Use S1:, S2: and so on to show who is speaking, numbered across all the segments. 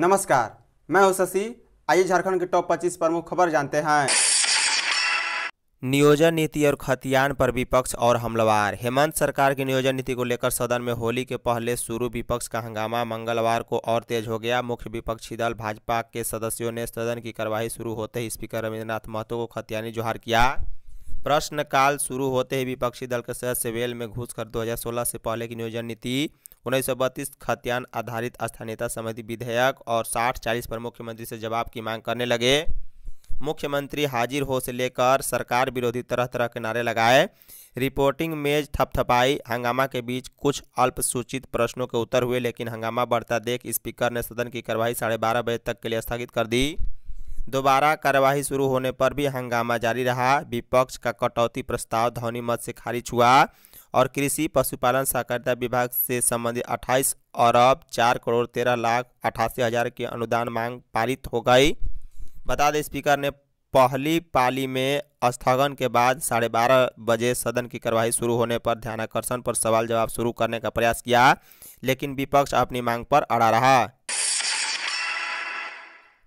S1: नमस्कार मैं हूं शशि आइए झारखंड के टॉप 25 प्रमुख खबर जानते हैं नियोजन नीति और खतियान पर विपक्ष और हमलावार हेमंत सरकार की नियोजन नीति को लेकर सदन में होली के पहले शुरू विपक्ष का हंगामा मंगलवार को और तेज हो गया मुख्य विपक्षी दल भाजपा के सदस्यों ने सदन की कार्यवाही शुरू होते ही स्पीकर रविन्द्रनाथ महतो को खतियानी जोहार किया प्रश्नकाल शुरू होते ही विपक्षी दल के सदस्य वेल में घुसकर 2016 से पहले की नियोजन नीति उन्नीस सौ बत्तीस खतियान आधारित स्थानीयता समिति विधेयक और साठ चालीस पर मुख्यमंत्री से जवाब की मांग करने लगे मुख्यमंत्री हाजिर हो से लेकर सरकार विरोधी तरह तरह के नारे लगाए रिपोर्टिंग मेज थपथपाई हंगामा के बीच कुछ अल्पसूचित प्रश्नों के उत्तर हुए लेकिन हंगामा बढ़ता देख स्पीकर ने सदन की कार्यवाही साढ़े बारह बजे तक के लिए स्थगित कर दी दोबारा कार्यवाही शुरू होने पर भी हंगामा जारी रहा विपक्ष का कटौती प्रस्ताव ध्वनि मत से खारिज हुआ और कृषि पशुपालन सहकारिता विभाग से संबंधित अट्ठाईस अरब चार करोड़ तेरह लाख अठासी हज़ार की अनुदान मांग पारित हो गई बता दें स्पीकर ने पहली पाली में स्थगन के बाद साढ़े बारह बजे सदन की कार्यवाही शुरू होने पर ध्यानाकर्षण पर सवाल जवाब शुरू करने का प्रयास किया लेकिन विपक्ष अपनी मांग पर अड़ा रहा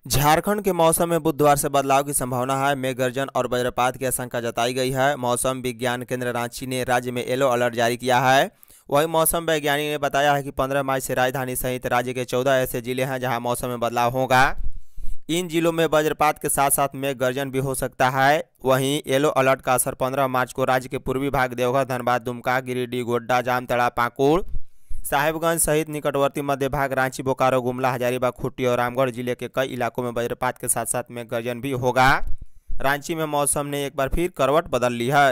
S1: झारखंड के मौसम में बुधवार से बदलाव की संभावना है मेघ गर्जन और वज्रपात की आशंका जताई गई है मौसम विज्ञान केंद्र रांची ने राज्य में येलो अलर्ट जारी किया है वहीं मौसम वैज्ञानिक ने बताया है कि 15 मार्च से राजधानी सहित राज्य के 14 ऐसे जिले हैं जहां मौसम में बदलाव होगा इन जिलों में वज्रपात के साथ साथ मेघ गर्जन भी हो सकता है वहीं येलो अलर्ट का असर पंद्रह मार्च को राज्य के पूर्वी भाग देवघर धनबाद दुमका गिरिडीह गोड्डा जामतड़ा पाकुड़ साहिबगंज सहित निकटवर्ती मध्य भाग रांची बोकारो गुमला हजारीबाग खुट्टी और रामगढ़ जिले के कई इलाकों में वज्रपात के साथ साथ में गर्जन भी होगा रांची में मौसम ने एक बार फिर करवट बदल ली है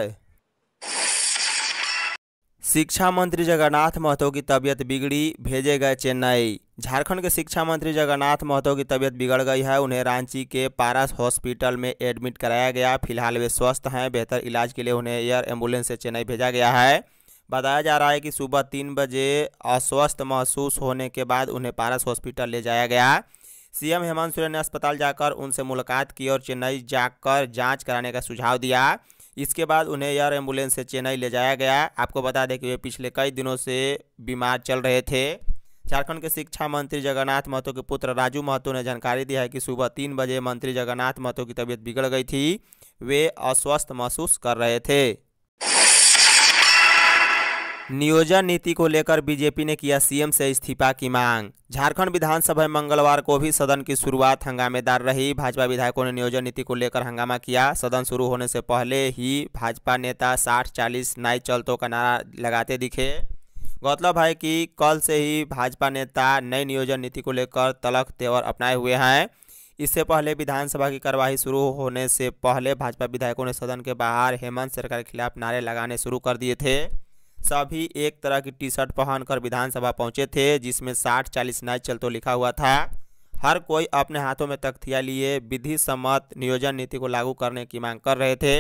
S1: शिक्षा मंत्री जगन्नाथ महतो की तबियत बिगड़ी भेजे गए चेन्नई झारखंड के शिक्षा मंत्री जगन्नाथ महतो की तबीयत बिगड़ गई है उन्हें रांची के पारस हॉस्पिटल में एडमिट कराया गया फिलहाल वे स्वस्थ हैं बेहतर इलाज के लिए उन्हें एयर एम्बुलेंस से चेन्नई भेजा गया है बताया जा रहा है कि सुबह तीन बजे अस्वस्थ महसूस होने के बाद उन्हें पारस हॉस्पिटल ले जाया गया सीएम हेमंत सोरेन ने अस्पताल जाकर उनसे मुलाकात की और चेन्नई जाकर जांच कराने का सुझाव दिया इसके बाद उन्हें एयर एम्बुलेंस से चेन्नई ले जाया गया आपको बता दें कि वे पिछले कई दिनों से बीमार चल रहे थे झारखंड के शिक्षा मंत्री जगन्नाथ महतो के पुत्र राजू महतो ने जानकारी दी है कि सुबह तीन बजे मंत्री जगन्नाथ महतो की तबीयत बिगड़ गई थी वे अस्वस्थ महसूस कर रहे थे नियोजन नीति को लेकर बीजेपी ने किया सीएम से इस्तीफा की मांग झारखंड विधानसभा में मंगलवार को भी सदन की शुरुआत हंगामेदार रही भाजपा विधायकों ने नियोजन नीति को लेकर हंगामा किया सदन शुरू होने से पहले ही भाजपा नेता साठ चालीस नाई चलतों का नारा लगाते दिखे गौरतलब है कि कल से ही भाजपा नेता नई नियोजन नीति को लेकर तलख तेवर अपनाए हुए हैं इससे पहले विधानसभा की कार्यवाही शुरू होने से पहले भाजपा विधायकों ने सदन के बाहर हेमंत सरकार के खिलाफ नारे लगाने शुरू कर दिए थे सभी एक तरह की टी शर्ट पहनकर विधानसभा पहुंचे थे जिसमें साठ चालीस नाइचल तो लिखा हुआ था हर कोई अपने हाथों में तख्तिया लिए विधि सम्मत नियोजन नीति को लागू करने की मांग कर रहे थे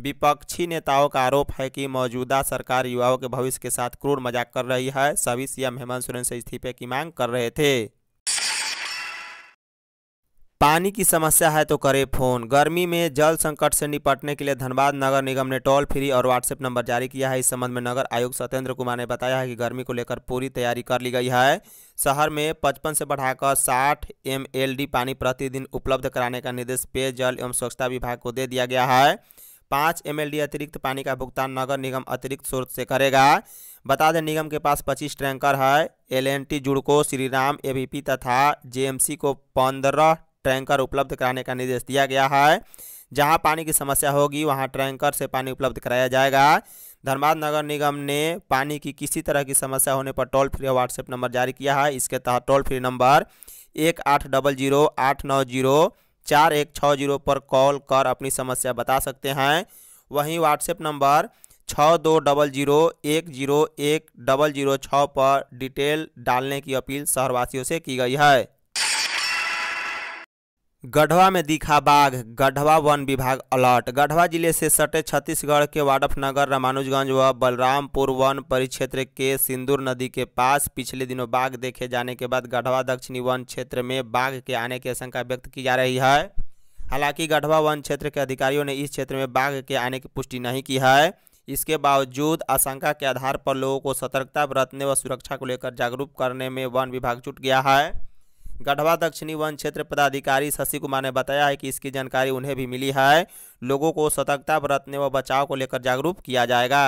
S1: विपक्षी नेताओं का आरोप है कि मौजूदा सरकार युवाओं के भविष्य के साथ क्रूर मजाक कर रही है सभी सीएम हेमंत सोरेन से इस्तीफे की मांग कर रहे थे पानी की समस्या है तो करें फोन गर्मी में जल संकट से निपटने के लिए धनबाद नगर निगम ने टोल फ्री और व्हाट्सएप नंबर जारी किया है इस संबंध में नगर आयुक्त सत्येंद्र कुमार ने बताया है कि गर्मी को लेकर पूरी तैयारी कर ली गई है शहर में 55 से बढ़ाकर 60 एम पानी प्रतिदिन उपलब्ध कराने का निर्देश पेयजल एवं स्वच्छता विभाग को दे दिया गया है पाँच एम अतिरिक्त पानी का भुगतान नगर निगम अतिरिक्त स्रोत से करेगा बता दें निगम के पास 25 टैंकर है L N T JUDCO Shriram ABP तथा जेएमसी को पंद्रह टैंकर उपलब्ध कराने का निर्देश दिया गया है जहाँ पानी की समस्या होगी वहाँ टैंकर से पानी उपलब्ध कराया जाएगा धनबाद नगर निगम ने पानी की किसी तरह की समस्या होने पर टोल फ्री व्हाट्सएप नंबर जारी किया है इसके तहत टोल फ्री नंबर एक आठ डबल जीरो आठ नौ जीरो चार एक छः जीरो पर कॉल कर अपनी समस्या बता सकते हैं वहीं व्हाट्सएप नंबर छः दो डबल जीरो एक जीरो एक डबल जीरो छः पर डिटेल डालने की अपील शहरवासियों से की गई है गढ़वा में दिखा बाघ गढ़वा वन विभाग अलर्ट गढ़वा जिले से सटे छत्तीसगढ़ के वाडफनगर रामानुजगंज व बलरामपुर वन परिक्षेत्र के सिंदूर नदी के पास पिछले दिनों बाघ देखे जाने के बाद गढ़वा दक्षिणी वन क्षेत्र में बाघ के आने की आशंका व्यक्त की जा रही है हालांकि गढ़वा वन क्षेत्र के अधिकारियों ने इस क्षेत्र में बाघ के आने की पुष्टि नहीं की है इसके बावजूद आशंका के आधार पर लोगों को सतर्कता बरतने व सुरक्षा को लेकर जागरूक करने में वन विभाग जुट गया है गढ़वा दक्षिणी वन क्षेत्र पदाधिकारी शशि कुमार ने बताया है कि इसकी जानकारी उन्हें भी मिली है लोगों को सतर्कता बरतने व बचाव को लेकर जागरूक किया जाएगा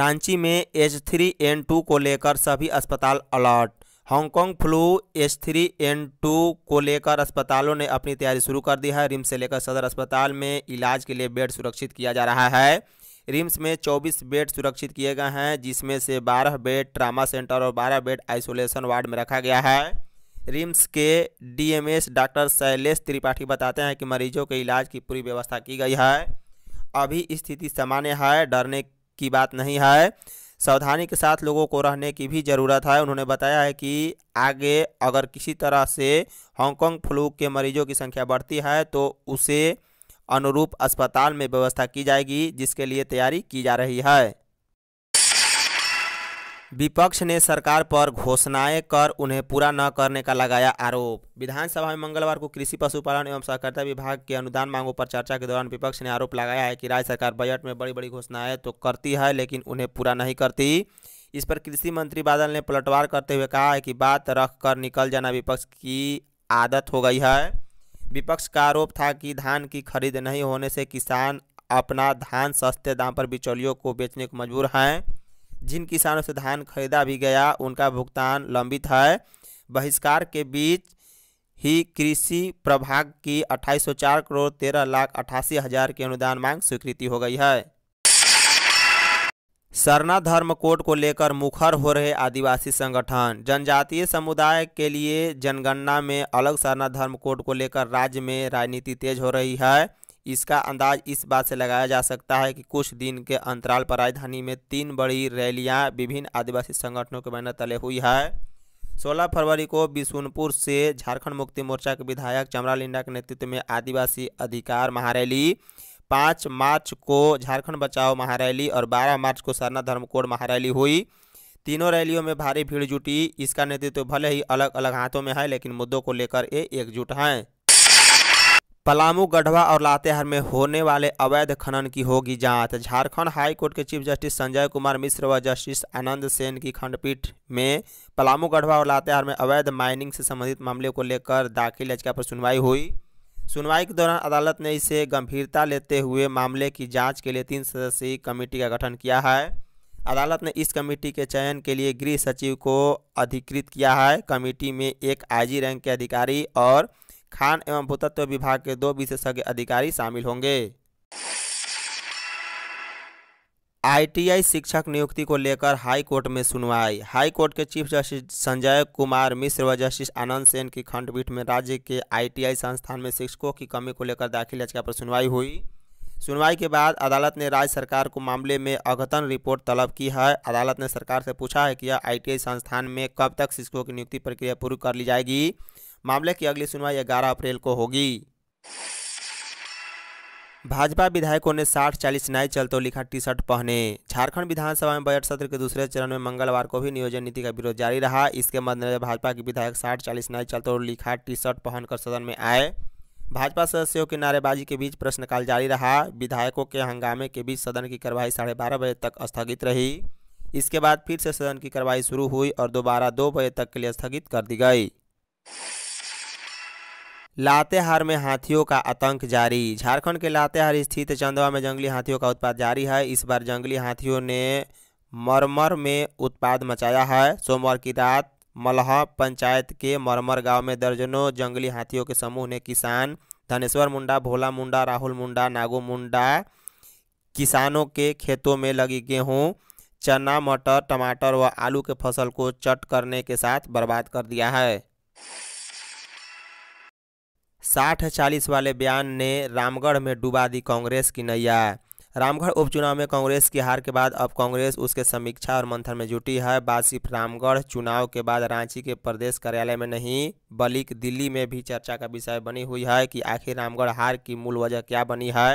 S1: रांची में एच थ्री एन टू को लेकर सभी अस्पताल alert Hong Kong flu H three N two को लेकर अस्पतालों ने अपनी तैयारी शुरू कर दी है रिम्स से लेकर सदर अस्पताल में इलाज के लिए बेड सुरक्षित किया जा रहा है रिम्स में 24 बेड सुरक्षित किए गए हैं जिसमें से 12 बेड ट्रामा सेंटर और 12 बेड आइसोलेशन वार्ड में रखा गया है रिम्स के डीएमएस डॉक्टर शैलेश त्रिपाठी बताते हैं कि मरीजों के इलाज की पूरी व्यवस्था की गई है अभी स्थिति सामान्य है डरने की बात नहीं है सावधानी के साथ लोगों को रहने की भी ज़रूरत है उन्होंने बताया है कि आगे अगर किसी तरह से हांगकांग फ्लू के मरीजों की संख्या बढ़ती है तो उसे अनुरूप अस्पताल में व्यवस्था की जाएगी जिसके लिए तैयारी की जा रही है विपक्ष ने सरकार पर घोषणाएं कर उन्हें पूरा न करने का लगाया आरोप विधानसभा में मंगलवार को कृषि पशुपालन एवं सहकारिता विभाग के अनुदान मांगों पर चर्चा के दौरान विपक्ष ने आरोप लगाया है कि राज्य सरकार बजट में बड़ी बड़ी घोषणाएं तो करती है लेकिन उन्हें पूरा नहीं करती इस पर कृषि मंत्री बादल ने पलटवार करते हुए कहा है कि बात रख कर निकल जाना विपक्ष की आदत हो गई है विपक्ष का आरोप था कि धान की खरीद नहीं होने से किसान अपना धान सस्ते दाम पर बिचौलियों को बेचने को मजबूर हैं जिन किसानों से धान खरीदा भी गया उनका भुगतान लंबित है बहिष्कार के बीच ही कृषि प्रभाग की 2804 करोड़ तेरह लाख अठासी हजार की अनुदान मांग स्वीकृति हो गई है सरना धर्म कोड को लेकर मुखर हो रहे आदिवासी संगठन जनजातीय समुदाय के लिए जनगणना में अलग सरना धर्म कोड को लेकर राज्य में राजनीति तेज हो रही है इसका अंदाज इस बात से लगाया जा सकता है कि कुछ दिन के अंतराल पर राजधानी में तीन बड़ी रैलियां विभिन्न आदिवासी संगठनों के बैनर तले हुई है 16 फरवरी को बिशुनपुर से झारखंड मुक्ति मोर्चा के विधायक चमरा लिंडा के नेतृत्व में आदिवासी अधिकार महारैली पाँच मार्च को झारखंड बचाओ महारैली और बारह मार्च को सरना धर्म कोड महारैली हुई तीनों रैलियों में भारी भीड़ जुटी इसका नेतृत्व भले ही अलग अलग हाथों में है लेकिन मुद्दों को लेकर ये एकजुट हैं पलामू गढ़वा और लातेहार में होने वाले अवैध खनन की होगी जांच झारखंड हाई कोर्ट के चीफ जस्टिस संजय कुमार मिश्र व जस्टिस आनंद सेन की खंडपीठ में पलामू गढ़वा और लातेहार में अवैध माइनिंग से संबंधित मामले को लेकर दाखिल याचिका पर सुनवाई हुई सुनवाई के दौरान अदालत ने इसे गंभीरता लेते हुए मामले की जाँच के लिए तीन सदस्यीय कमेटी का गठन किया है अदालत ने इस कमेटी के चयन के लिए गृह सचिव को अधिकृत किया है कमेटी में एक आईजी रैंक के अधिकारी और खान एवं भूतत्व विभाग के दो विशेषज्ञ अधिकारी शामिल होंगे आईटीआई शिक्षक नियुक्ति को लेकर हाई कोर्ट में सुनवाई हाई कोर्ट के चीफ जस्टिस संजय कुमार मिश्र व जस्टिस आनंद सेन की खंडपीठ में राज्य के आईटीआई संस्थान में शिक्षकों की कमी को लेकर दाखिल याचिका पर सुनवाई हुई सुनवाई के बाद अदालत ने राज्य सरकार को मामले में अघतन रिपोर्ट तलब की है अदालत ने सरकार से पूछा है कि यह आई संस्थान में कब तक शिक्षकों की नियुक्ति प्रक्रिया पूरी कर ली जाएगी मामले की अगली सुनवाई ग्यारह अप्रैल को होगी भाजपा विधायकों ने साठ चालीस नए चलतो लिखा टी शर्ट पहने झारखंड विधानसभा में बजट सत्र के दूसरे चरण में मंगलवार को भी नियोजन नीति का विरोध जारी रहा इसके मद्देनजर भाजपा के विधायक साठ चालीस नए चलतो लिखा टी शर्ट पहनकर सदन में आए भाजपा सदस्यों की नारेबाजी के बीच प्रश्नकाल जारी रहा विधायकों के हंगामे के बीच सदन की कार्यवाही साढ़े बारह बजे तक स्थगित रही इसके बाद फिर से सदन की कार्यवाही शुरू हुई और दोबारा दो बजे तक के लिए स्थगित कर दी गई लातेहार में हाथियों का आतंक जारी झारखंड के लातेहार स्थित चंदवा में जंगली हाथियों का उत्पाद जारी है इस बार जंगली हाथियों ने मरमर में उत्पाद मचाया है सोमवार की रात मलहा पंचायत के मरमर गांव में दर्जनों जंगली हाथियों के समूह ने किसान धनेश्वर मुंडा भोला मुंडा राहुल मुंडा नागो मुंडा किसानों के खेतों में लगी गेहूँ चना मटर टमाटर व आलू के फसल को चट करने के साथ बर्बाद कर दिया है साठ चालीस वाले बयान ने रामगढ़ में डुबा दी कांग्रेस की नैया रामगढ़ उपचुनाव में कांग्रेस की हार के बाद अब कांग्रेस उसके समीक्षा और मंथन में जुटी है बात सिर्फ रामगढ़ चुनाव के बाद रांची के प्रदेश कार्यालय में नहीं बल्कि दिल्ली में भी चर्चा का विषय बनी हुई है कि आखिर रामगढ़ हार की मूल वजह क्या बनी है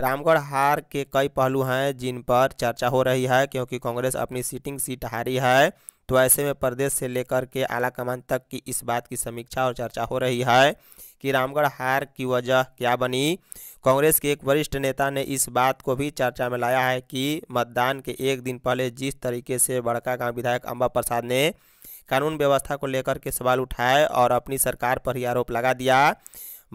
S1: रामगढ़ हार के कई पहलू हैं जिन पर चर्चा हो रही है क्योंकि कांग्रेस अपनी सीटिंग सीट हारी है तो ऐसे में प्रदेश से लेकर के आला कमान तक की इस बात की समीक्षा और चर्चा हो रही है कि रामगढ़ हार की वजह क्या बनी कांग्रेस के एक वरिष्ठ नेता ने इस बात को भी चर्चा में लाया है कि मतदान के एक दिन पहले जिस तरीके से बड़का गांव विधायक अम्बा प्रसाद ने कानून व्यवस्था को लेकर के सवाल उठाए और अपनी सरकार पर ही आरोप लगा दिया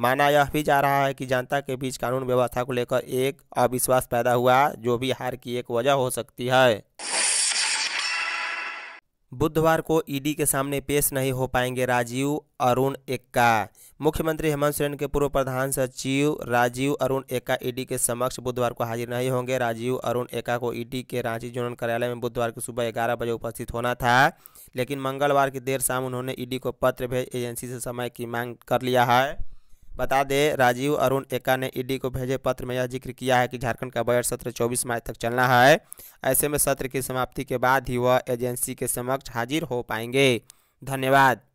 S1: माना यह भी जा रहा है कि जनता के बीच कानून व्यवस्था को लेकर एक अविश्वास पैदा हुआ जो भी हार की एक वजह हो सकती है बुधवार को ईडी के सामने पेश नहीं हो पाएंगे राजीव अरुण एक्का मुख्यमंत्री हेमंत सोरेन के पूर्व प्रधान सचिव राजीव अरुण एक्का ईडी के समक्ष बुधवार को हाजिर नहीं होंगे राजीव अरुण एक्का को ईडी के रांची जोनल कार्यालय में बुधवार की सुबह ग्यारह बजे उपस्थित होना था लेकिन मंगलवार की देर शाम उन्होंने ईडी को पत्र भेज एजेंसी से समय की मांग कर लिया है बता दें राजीव अरुण एका ने ईडी को भेजे पत्र में यह जिक्र किया है कि झारखंड का बजट सत्र 24 मार्च तक चलना है ऐसे में सत्र की समाप्ति के बाद ही वह एजेंसी के समक्ष हाजिर हो पाएंगे धन्यवाद